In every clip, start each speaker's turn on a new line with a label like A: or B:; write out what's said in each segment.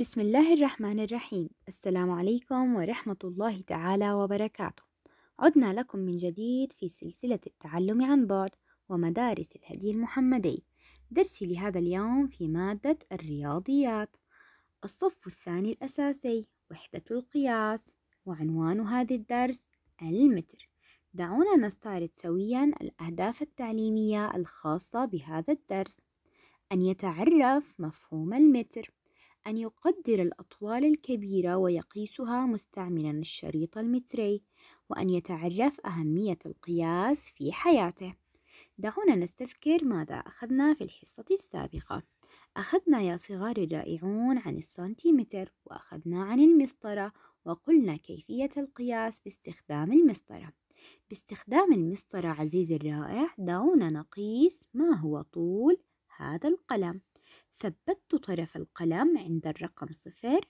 A: بسم الله الرحمن الرحيم السلام عليكم ورحمة الله تعالى وبركاته عدنا لكم من جديد في سلسلة التعلم عن بعد ومدارس الهدي المحمدي درسي لهذا اليوم في مادة الرياضيات الصف الثاني الأساسي وحدة القياس وعنوان هذا الدرس المتر دعونا نستعرض سويا الأهداف التعليمية الخاصة بهذا الدرس أن يتعرف مفهوم المتر أن يقدر الأطوال الكبيرة ويقيسها مستعملا الشريط المتري وأن يتعرف أهمية القياس في حياته دعونا نستذكر ماذا أخذنا في الحصة السابقة أخذنا يا صغار الرائعون عن السنتيمتر وأخذنا عن المسطرة وقلنا كيفية القياس باستخدام المسطرة باستخدام المسطرة عزيزي الرائع دعونا نقيس ما هو طول هذا القلم ثبتت طرف القلم عند الرقم صفر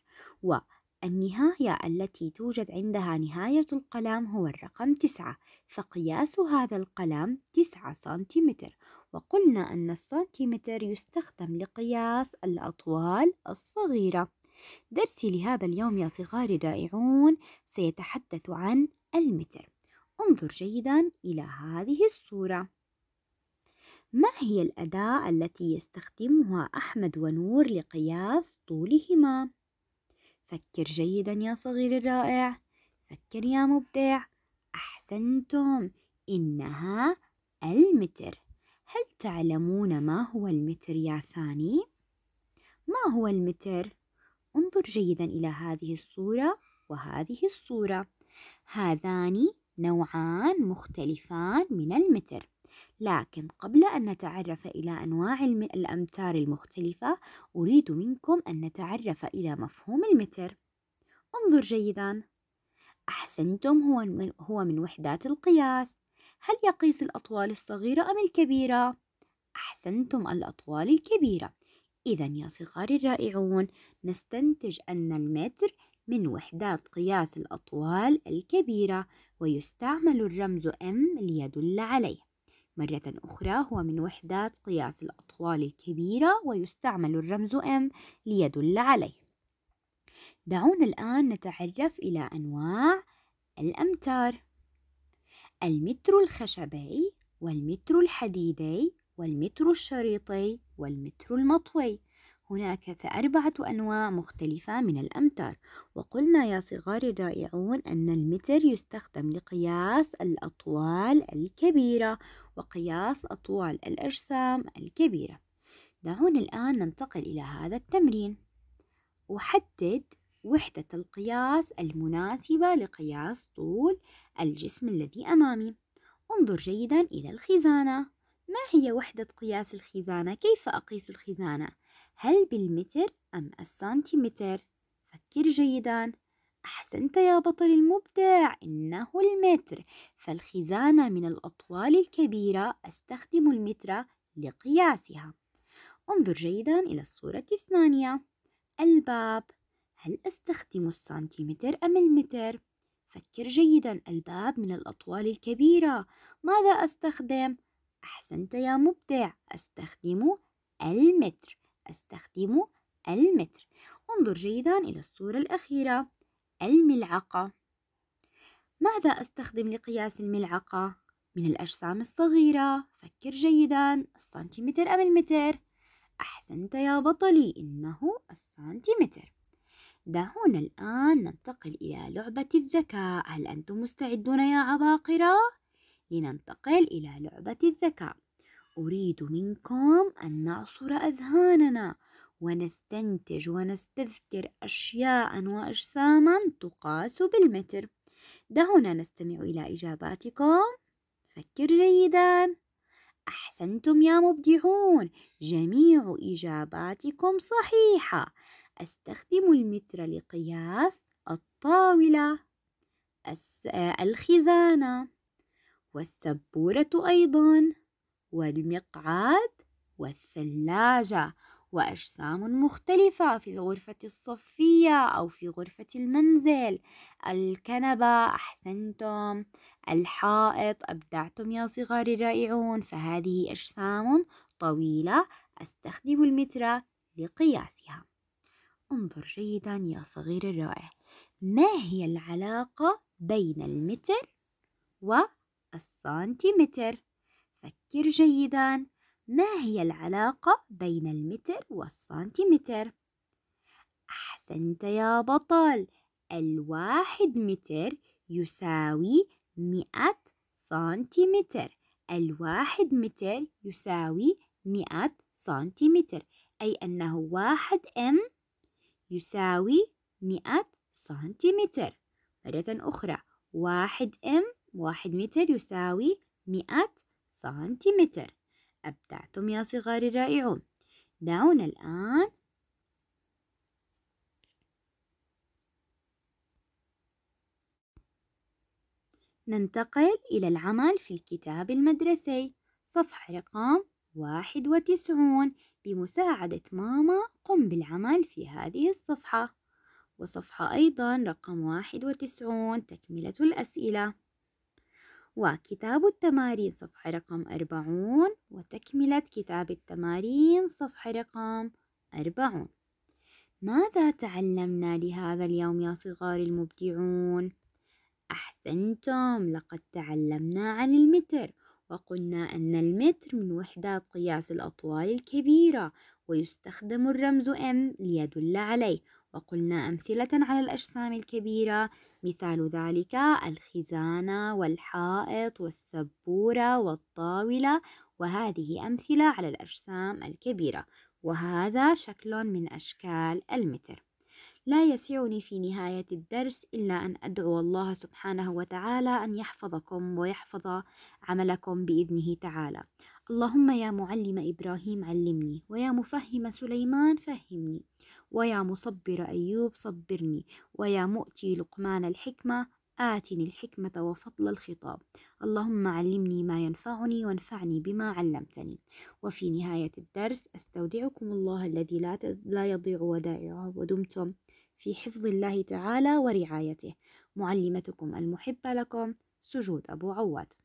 A: والنهاية التي توجد عندها نهاية القلم هو الرقم تسعة فقياس هذا القلم تسعة سنتيمتر وقلنا أن السنتيمتر يستخدم لقياس الأطوال الصغيرة درسي لهذا اليوم يا صغاري الرائعون سيتحدث عن المتر انظر جيدا إلى هذه الصورة ما هي الأداة التي يستخدمها أحمد ونور لقياس طولهما؟ فكر جيدا يا صغير الرائع فكر يا مبدع أحسنتم إنها المتر هل تعلمون ما هو المتر يا ثاني؟ ما هو المتر؟ انظر جيدا إلى هذه الصورة وهذه الصورة هذان نوعان مختلفان من المتر لكن قبل أن نتعرف إلى أنواع الأمتار المختلفة أريد منكم أن نتعرف إلى مفهوم المتر انظر جيدا أحسنتم هو من, هو من وحدات القياس هل يقيس الأطوال الصغيرة أم الكبيرة؟ أحسنتم الأطوال الكبيرة إذا يا صغار الرائعون نستنتج أن المتر من وحدات قياس الأطوال الكبيرة ويستعمل الرمز M ليدل عليه مرة أخرى هو من وحدات قياس الأطوال الكبيرة ويستعمل الرمز M ليدل عليه دعونا الآن نتعرف إلى أنواع الأمتار المتر الخشبي والمتر الحديدي والمتر الشريطي والمتر المطوي هناك أربعة أنواع مختلفة من الأمتار وقلنا يا صغار الرائعون أن المتر يستخدم لقياس الأطوال الكبيرة وقياس أطوال الأجسام الكبيرة دعونا الآن ننتقل إلى هذا التمرين أحدد وحدة القياس المناسبة لقياس طول الجسم الذي أمامي انظر جيدا إلى الخزانة ما هي وحدة قياس الخزانة؟ كيف أقيس الخزانة؟ هل بالمتر أم السنتيمتر؟ فكر جيداً أحسنت يا بطل المبدع إنه المتر فالخزانة من الأطوال الكبيرة أستخدم المتر لقياسها انظر جيدا إلى الصورة الثانية الباب هل أستخدم السنتيمتر أم المتر؟ فكر جيدا الباب من الأطوال الكبيرة ماذا أستخدم؟ أحسنت يا مبدع أستخدم المتر أستخدم المتر انظر جيدا إلى الصورة الأخيرة الملعقة ماذا أستخدم لقياس الملعقة؟ من الأجسام الصغيرة فكر جيدا السنتيمتر أم المتر؟ أحسنت يا بطلي إنه السنتيمتر دعونا الآن ننتقل إلى لعبة الذكاء هل أنتم مستعدون يا عباقرة؟ لننتقل إلى لعبة الذكاء أريد منكم أن نعصر أذهاننا ونستنتج ونستذكر أشياء وأجساما تقاس بالمتر دعونا نستمع إلى إجاباتكم فكر جيدا أحسنتم يا مبدعون جميع إجاباتكم صحيحة أستخدم المتر لقياس الطاولة الخزانة والسبورة أيضاً والمقعد والثلاجة وأجسام مختلفة في الغرفة الصفية أو في غرفة المنزل الكنبة أحسنتم الحائط أبدعتم يا صغاري الرائعون فهذه أجسام طويلة أستخدم المتر لقياسها انظر جيدا يا صغير الرائع ما هي العلاقة بين المتر والسنتيمتر؟ فكر جيدا ما هي العلاقة بين المتر والسنتيمتر؟ أحسنت يا بطل الواحد متر يساوي مئة سنتيمتر الواحد متر يساوي مئة سنتيمتر أي أنه واحد إم يساوي مئة سنتيمتر مرة أخرى واحد إم واحد متر يساوي مئة سنتيمتر أبدعتم يا صغار الرائعون دعونا الآن ننتقل إلى العمل في الكتاب المدرسي صفحة رقم 91 بمساعدة ماما قم بالعمل في هذه الصفحة وصفحة أيضا رقم 91 تكملة الأسئلة وكتاب التمارين صفحة رقم أربعون وتكملة كتاب التمارين صفحة رقم أربعون ماذا تعلمنا لهذا اليوم يا صغار المبدعون؟ أحسنتم لقد تعلمنا عن المتر وقلنا أن المتر من وحدات قياس الأطوال الكبيرة ويستخدم الرمز M ليدل عليه وقلنا أمثلة على الأجسام الكبيرة مثال ذلك الخزانة والحائط والسبورة والطاولة وهذه أمثلة على الأجسام الكبيرة وهذا شكل من أشكال المتر لا يسعني في نهاية الدرس إلا أن أدعو الله سبحانه وتعالى أن يحفظكم ويحفظ عملكم بإذنه تعالى اللهم يا معلم إبراهيم علمني ويا مفهم سليمان فهمني ويا مصبر أيوب صبرني ويا مؤتي لقمان الحكمة آتني الحكمة وفضل الخطاب اللهم علمني ما ينفعني وانفعني بما علمتني وفي نهاية الدرس أستودعكم الله الذي لا, لا يضيع ودائعه ودمتم في حفظ الله تعالى ورعايته معلمتكم المحبة لكم سجود أبو عواد